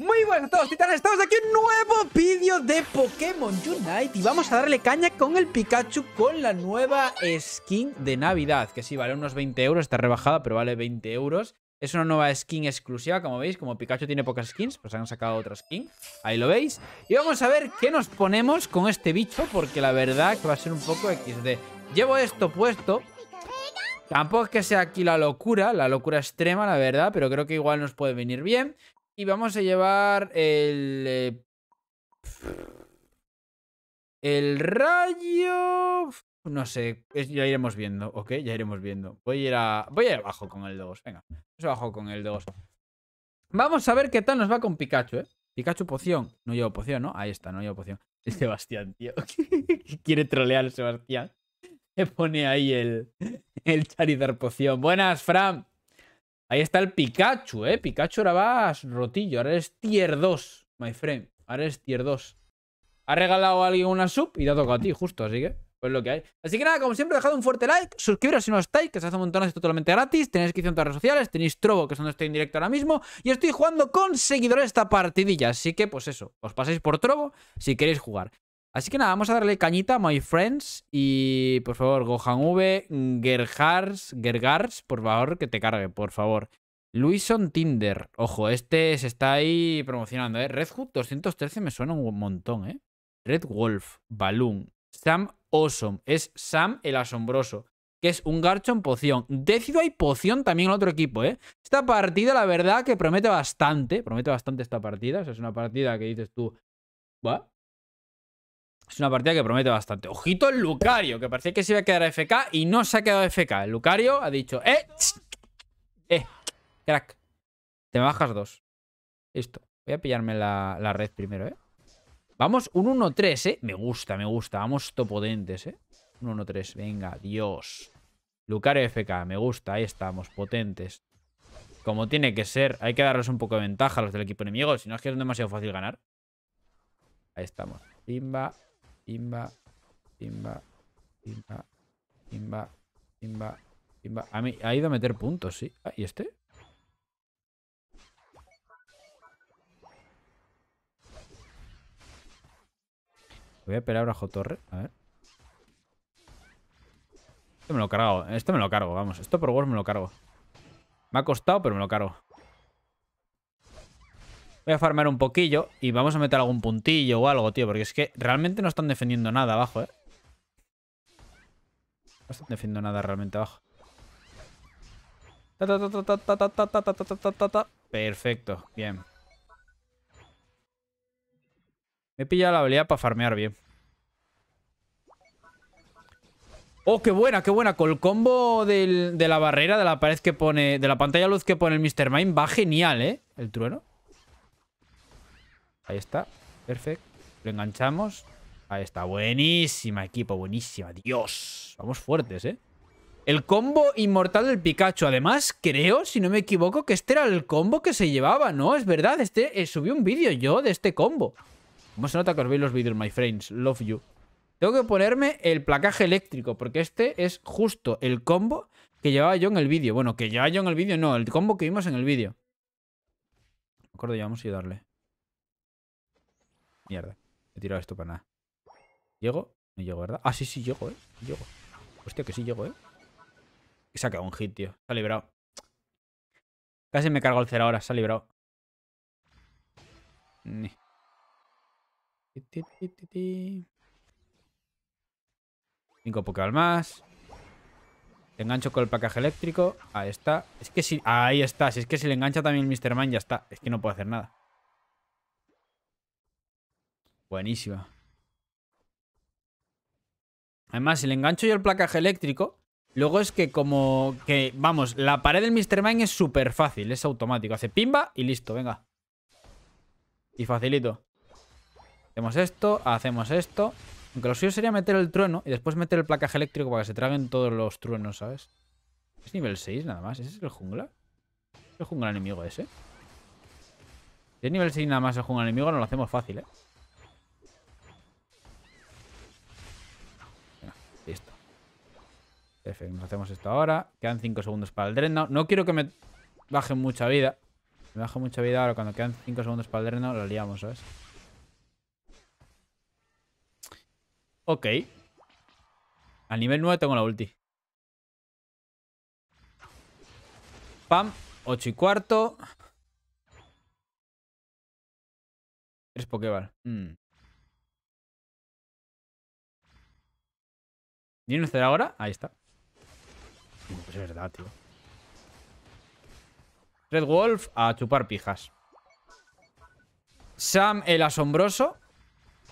Muy buenas a todos, titanes, estamos aquí en un nuevo vídeo de Pokémon Unite Y vamos a darle caña con el Pikachu con la nueva skin de Navidad Que sí, vale unos 20 euros, está rebajada, pero vale 20 euros es una nueva skin exclusiva, como veis, como Pikachu tiene pocas skins, pues han sacado otra skin, ahí lo veis. Y vamos a ver qué nos ponemos con este bicho, porque la verdad que va a ser un poco XD. Llevo esto puesto, Tampoco es que sea aquí la locura, la locura extrema, la verdad, pero creo que igual nos puede venir bien. Y vamos a llevar el... Eh, el rayo... No sé, ya iremos viendo, ¿ok? Ya iremos viendo. Voy a ir, a... Voy a ir abajo con el 2, venga. abajo con el 2. Vamos a ver qué tal nos va con Pikachu, ¿eh? Pikachu poción. No llevo poción, ¿no? Ahí está, no llevo poción. El Sebastián, tío. Quiere trolear el Sebastián. Se pone ahí el, el Charizard poción. Buenas, Fran. Ahí está el Pikachu, ¿eh? Pikachu ahora vas rotillo. Ahora eres tier 2, my friend. Ahora eres tier 2. Ha regalado a alguien una sub y te ha tocado a ti, justo. Así que, pues lo que hay. Así que nada, como siempre, dejad un fuerte like. Suscribiros si no estáis, que se hace un montón, es totalmente gratis. Tenéis que ir todas redes sociales. Tenéis Trovo, que es donde estoy en directo ahora mismo. Y estoy jugando con seguidores esta partidilla. Así que, pues eso, os pasáis por Trovo si queréis jugar. Así que nada, vamos a darle cañita, my friends. Y por favor, Gohan V, Gerhars, Gergars, por favor, que te cargue, por favor. Luison Tinder. Ojo, este se está ahí promocionando, ¿eh? Red 213 me suena un montón, ¿eh? Red Wolf, Balloon, Sam Awesome. Es Sam el Asombroso, que es un en Poción. Decido hay Poción también en otro equipo, ¿eh? Esta partida, la verdad, que promete bastante. Promete bastante esta partida. O sea, es una partida que dices tú... ¿Va? Es una partida que promete bastante. Ojito el Lucario, que parecía que se iba a quedar FK y no se ha quedado FK. El Lucario ha dicho, ¡eh! ¡Eh! Crack. Te me bajas dos. Listo. Voy a pillarme la, red primero, ¿eh? Vamos, un 1-3, ¿eh? Me gusta, me gusta. Vamos potentes, ¿eh? Un 1-3. Venga, Dios. Lucario FK, me gusta. Ahí estamos, potentes. Como tiene que ser. Hay que darles un poco de ventaja a los del equipo enemigo. Si no es que es demasiado fácil ganar. Ahí estamos. Pimba. Timba, timba, timba, timba, timba. A ah, mí ha ido a meter puntos, sí. Ah, ¿y este? Voy a esperar a Jotorre. A ver. Esto me lo cargo. Esto me lo cargo, vamos. Esto por Wars me lo cargo. Me ha costado, pero me lo cargo. Voy a farmar un poquillo y vamos a meter algún puntillo o algo, tío. Porque es que realmente no están defendiendo nada abajo, ¿eh? No están defendiendo nada realmente abajo. Perfecto, bien. Me he pillado la habilidad para farmear bien. ¡Oh, qué buena, qué buena! Con el combo de la barrera de la pared que pone... De la pantalla luz que pone el Mr. Mine, va genial, ¿eh? El trueno. Ahí está. Perfecto. Lo enganchamos. Ahí está. Buenísima, equipo. Buenísima. Dios. Vamos fuertes, ¿eh? El combo inmortal del Pikachu. Además, creo, si no me equivoco, que este era el combo que se llevaba, ¿no? Es verdad, este eh, subí un vídeo yo de este combo. ¿Cómo se nota que os veis los vídeos, my friends? Love you. Tengo que ponerme el placaje eléctrico, porque este es justo el combo que llevaba yo en el vídeo. Bueno, que llevaba yo en el vídeo, no, el combo que vimos en el vídeo. Me acuerdo, ya vamos a darle Mierda. He tirado esto para nada. ¿Llego? No llego, ¿verdad? Ah, sí, sí, llego, ¿eh? Llego. Hostia, que sí llego, ¿eh? Se ha quedado un hit, tío. Se ha librado. Casi me cargo el cero ahora. Se ha librado. Ni. Cinco Pokéball más. engancho con el pacaje eléctrico. Ahí está. Es que si... Ahí está. Si es que se le engancha también el Mr. Man, ya está. Es que no puedo hacer nada. Buenísima. Además, el engancho y el placaje eléctrico. Luego es que como que, vamos, la pared del Mr. Mine es súper fácil, es automático. Hace pimba y listo, venga. Y facilito. Hacemos esto, hacemos esto. Aunque lo suyo sería meter el trueno y después meter el placaje eléctrico para que se traguen todos los truenos, ¿sabes? Es nivel 6 nada más. ¿Ese es el jungla? ¿Es el jungla enemigo ese? Si es nivel 6 nada más el jungla enemigo, no lo hacemos fácil, ¿eh? nos hacemos esto ahora. Quedan 5 segundos para el Dreadnought. No quiero que me baje mucha vida. Me baja mucha vida ahora cuando quedan 5 segundos para el Dreadnought. Lo liamos, ¿sabes? Ok. A nivel 9 tengo la ulti. Pam. 8 y cuarto. 3 Pokéball. Mm. ¿Y no ahora? Ahí está. Pues es verdad, tío. Red Wolf a chupar pijas. Sam el asombroso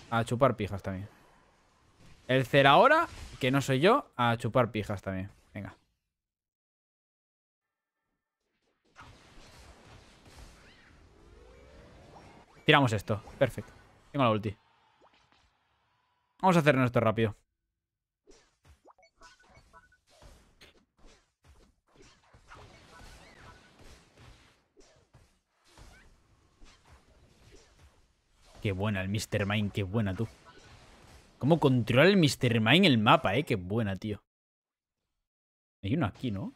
a chupar pijas también. El ahora que no soy yo, a chupar pijas también. Venga. Tiramos esto. Perfecto. Tengo la ulti. Vamos a hacer esto rápido. Qué buena el Mr. Mine, qué buena tú. ¿Cómo controla el Mr. Mine el mapa, eh? Qué buena, tío. Hay uno aquí, ¿no?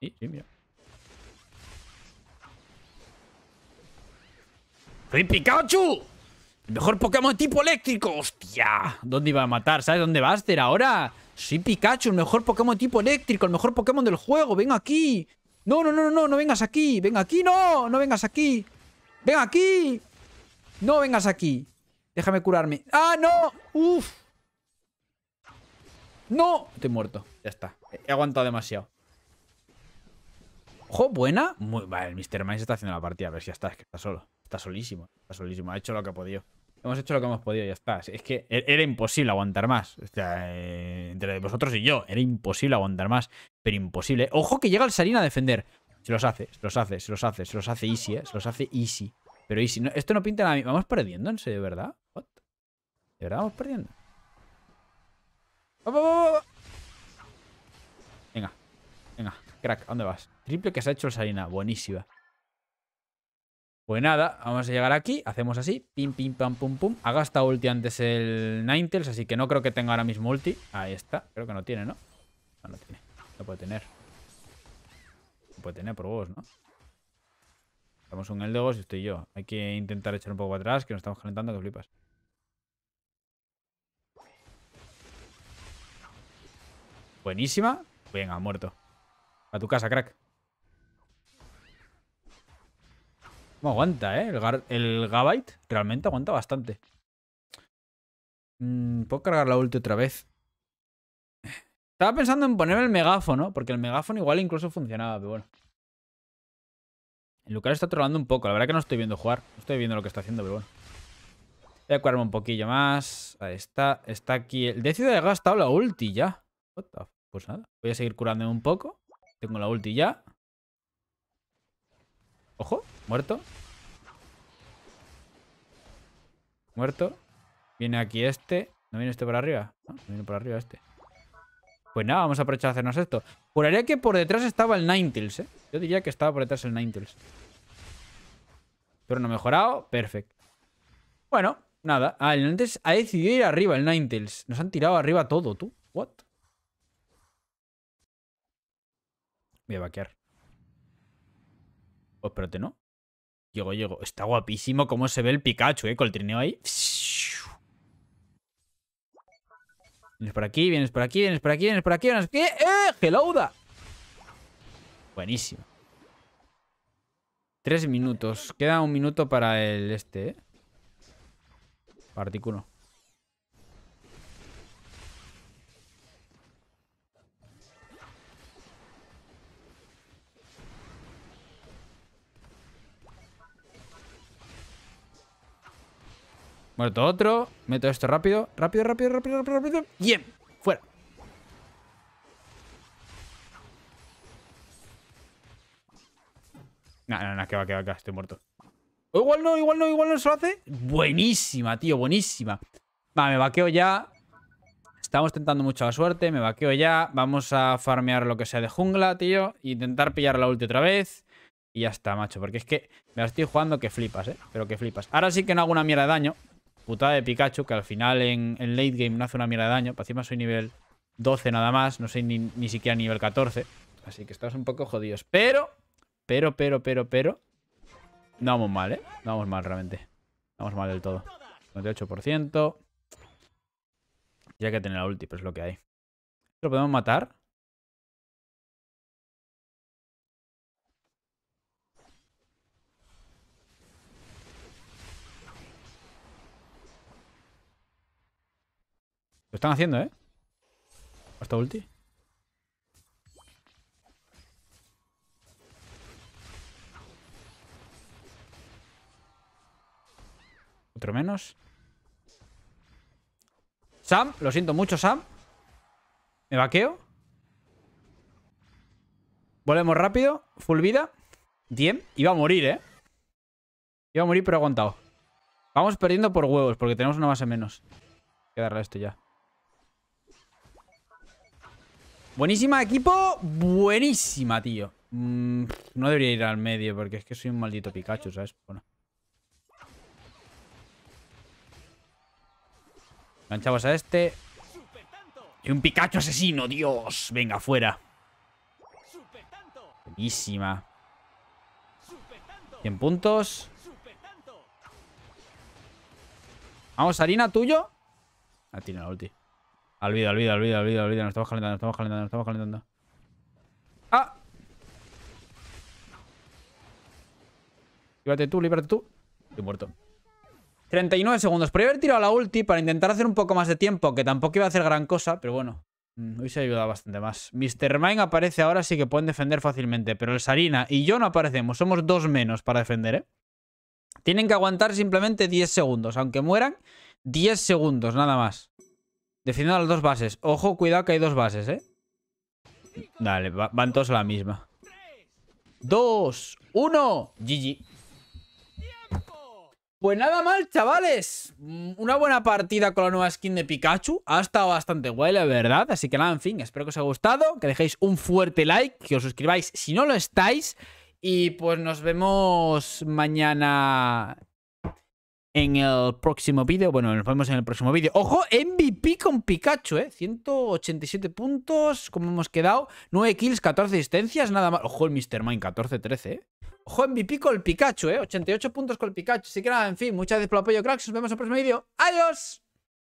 Sí, sí, mira. ¡Soy Pikachu! ¡El mejor Pokémon tipo eléctrico! ¡Hostia! ¿Dónde iba a matar? ¿Sabes dónde va ser ahora? Soy Pikachu, el mejor Pokémon tipo eléctrico, el mejor Pokémon del juego. ¡Ven aquí! No, no, no, no, no vengas aquí. Venga aquí, no, no vengas aquí. Ven aquí. No vengas aquí. Déjame curarme. ¡Ah, no! ¡Uf! ¡No! Estoy muerto. Ya está. He aguantado demasiado. Ojo, buena. Muy, vale, el Mr. Mice está haciendo la partida. A ver si ya está. Es que está solo. Está solísimo. Está solísimo. Ha hecho lo que ha podido. Hemos hecho lo que hemos podido. Ya está. Es que e-, era imposible aguantar más. Eh, entre vosotros y yo. Era imposible aguantar más. Pero imposible. Ojo que llega el Salín a defender. Se los hace. Se los hace. Se los hace. Se los hace easy, eh. Se los hace easy. Pero y si no, esto no pinta nada. Vamos perdiendo, de ¿verdad? ¿De verdad vamos perdiendo? ¡Oh, oh, oh, venga, venga, crack, ¿a dónde vas? Triple que se ha hecho el Salina buenísima. Pues nada, vamos a llegar aquí, hacemos así, pim, pim, pam, pum, pum. Ha gastado ulti antes el Ninetales, así que no creo que tenga ahora mismo ulti. Ahí está, creo que no tiene, ¿no? No, no tiene, no puede tener. No puede tener por vos ¿no? Estamos un Eldegoss y estoy yo. Hay que intentar echar un poco atrás, que nos estamos calentando que flipas. Buenísima. Venga, muerto. A tu casa, crack. ¿Cómo aguanta, eh? El, gabyte realmente aguanta bastante. Mm, ¿Puedo cargar la ulti otra vez? Estaba pensando en poner el megáfono, porque el megáfono igual incluso funcionaba, pero bueno. El Lucario está trolando un poco. La verdad que no estoy viendo jugar. No estoy viendo lo que está haciendo, pero bueno. Voy a curarme un poquillo más. Ahí está. Está aquí. El Decido ha gastado la ulti ya. pues nada. Voy a seguir curándome un poco. Tengo la ulti ya. Ojo. Muerto. Muerto. Viene aquí este. ¿No viene este por arriba? No, no viene por arriba este. Pues nada, vamos a aprovechar a hacernos esto. Juraría que por detrás estaba el Ninetales, ¿eh? Yo diría que estaba por detrás el Ninetales. no mejorado, perfecto. Bueno, nada. Ah, el Ninetales ha decidido ir arriba, el Ninetales. Nos han tirado arriba todo, tú. What? Voy a vaquear. Oh, espérate, ¿no? Llego, llego. Está guapísimo cómo se ve el Pikachu, ¿eh? Con el trineo ahí. sí Vienes por aquí, vienes por aquí, vienes por aquí, vienes por aquí, vienes por aquí. ¡Eh! ¡Gelouda! Eh! Buenísimo. Tres minutos. Queda un minuto para el este, ¿eh? Partículo. Muerto otro. Meto esto rápido. Rápido, rápido, rápido, rápido, rápido. Bien. Fuera. No, no, no, que va, que va, acá Estoy muerto. igual no, igual no, igual no se lo hace. Buenísima, tío, buenísima. Va, me vaqueo ya. Estamos tentando mucho la suerte, me vaqueo ya. Vamos a farmear lo que sea de jungla, tío. E intentar pillar la ulti otra vez. Y ya está, macho. Porque es que me la estoy jugando que flipas, ¿eh? Pero que flipas. Ahora sí que no hago una mierda de daño. Putada de Pikachu, que al final en, late game no hace una mierda de daño. Para encima soy nivel 12 nada más, no soy ni, siquiera nivel 14. Así que estás un poco jodidos. Pero, pero, pero, pero, pero... No vamos mal, ¿eh? No vamos mal realmente. No vamos mal del todo. 98%. Ya que tiene la ulti, pues es lo que hay. ¿Lo podemos matar? Lo están haciendo, ¿eh? Hasta ulti. Otro menos. Sam, lo siento mucho, Sam. Me vaqueo. Volvemos rápido. Full vida. Bien. Iba a morir, ¿eh? Iba a morir, pero he aguantado. Vamos perdiendo por huevos, porque tenemos una base menos. Hay que darle esto ya. Buenísima, equipo. Buenísima, tío. Mm, no debería ir al medio porque es que soy un maldito Pikachu, ¿sabes? Bueno. Enganchamos a este. Y un Pikachu asesino, Dios. Venga, fuera. Buenísima. 100 puntos. Vamos, harina, tuyo. Ah, tiene la ulti. Olvida, olvida, olvida, olvida, olvida. Nos estamos calentando, nos estamos calentando, nos estamos calentando. ¡Ah! Líbrate tú, líbrate tú. Estoy muerto. 39 segundos. Podría haber tirado la ulti para intentar hacer un poco más de tiempo, que tampoco iba a hacer gran cosa, pero bueno. Hoy se ha ayudado bastante más. Mr. Mine aparece ahora, sí que pueden defender fácilmente, pero el Sarina y yo no aparecemos. Somos dos menos para defender, ¿eh? Tienen que aguantar simplemente 10 segundos. Aunque mueran, 10 segundos, nada más. Defiendo las dos bases. Ojo, cuidado que hay dos bases, ¿eh? Dale, van todos a la misma. ¡Dos! ¡Uno! GG. Pues nada mal, chavales. Mm, una buena partida con la nueva skin de Pikachu. Ha estado bastante guay, la verdad. Así que nada, en fin, espero que os haya gustado. Que dejéis un fuerte like, que os suscribáis si no lo estáis. Y pues nos vemos mañana en el próximo vídeo. Bueno, nos vemos en el próximo vídeo. ¡Ojo! MVP con Pikachu, ¿eh? 187 puntos, como hemos quedado. 9 kills, 14 asistencias, nada más. ¡Ojo el Mr. Mine, 14-13, ¿eh? ¡Ojo MVP con el Pikachu, eh! 88 puntos con el Pikachu. Así que nada, en fin, muchas gracias por el apoyo, cracks. Nos vemos en el próximo vídeo. ¡Adiós!